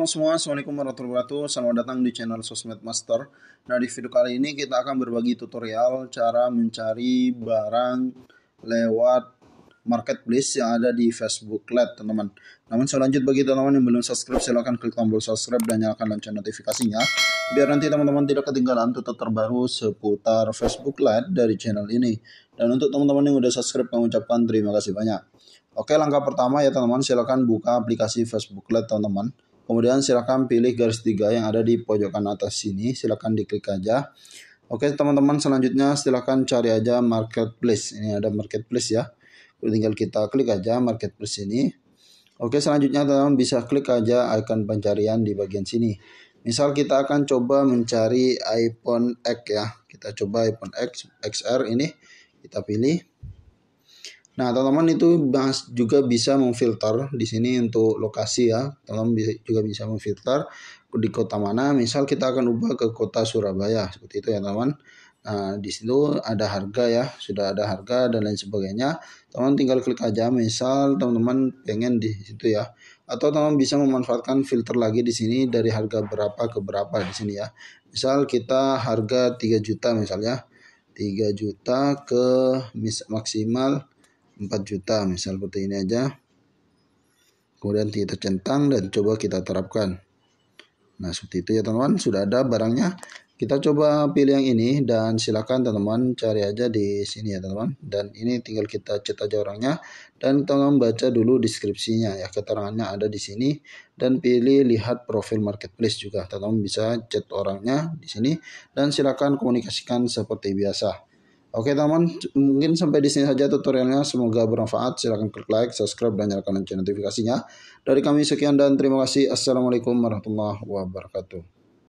halo semua, Assalamualaikum warahmatullahi wabarakatuh Selamat datang di channel Sosmed Master Nah di video kali ini kita akan berbagi tutorial Cara mencari barang lewat marketplace yang ada di Facebook Lab teman-teman Namun selanjut bagi teman-teman yang belum subscribe silahkan klik tombol subscribe dan nyalakan lonceng notifikasinya Biar nanti teman-teman tidak ketinggalan tutorial terbaru seputar Facebook Lab dari channel ini Dan untuk teman-teman yang sudah subscribe kami terima kasih banyak Oke langkah pertama ya teman-teman silahkan buka aplikasi Facebook Lab teman-teman Kemudian silakan pilih garis tiga yang ada di pojokan atas sini. Silakan diklik aja. Oke teman-teman selanjutnya silakan cari aja marketplace. Ini ada marketplace ya. Tinggal kita klik aja marketplace ini. Oke selanjutnya teman-teman bisa klik aja icon pencarian di bagian sini. Misal kita akan coba mencari iPhone X ya. Kita coba iPhone X XR ini. Kita pilih. Nah, teman-teman itu juga bisa memfilter di sini untuk lokasi ya. Teman-teman juga bisa memfilter di kota mana. Misal kita akan ubah ke kota Surabaya seperti itu ya, teman. teman Nah, di situ ada harga ya, sudah ada harga dan lain sebagainya. Teman teman tinggal klik aja misal teman-teman pengen di situ ya. Atau teman bisa memanfaatkan filter lagi di sini dari harga berapa ke berapa di sini ya. Misal kita harga 3 juta misalnya. 3 juta ke maksimal 4 juta misal seperti ini aja kemudian kita centang dan coba kita terapkan nah seperti itu ya teman-teman sudah ada barangnya kita coba pilih yang ini dan silakan teman-teman cari aja di sini ya teman-teman dan ini tinggal kita cet aja orangnya dan teman baca dulu deskripsinya ya keterangannya ada di sini dan pilih lihat profil marketplace juga teman-teman bisa cet orangnya di sini dan silakan komunikasikan seperti biasa Oke teman, mungkin sampai di sini saja tutorialnya. Semoga bermanfaat. Silahkan klik like, subscribe, dan nyalakan lonceng notifikasinya. Dari kami sekian dan terima kasih. Assalamualaikum warahmatullahi wabarakatuh.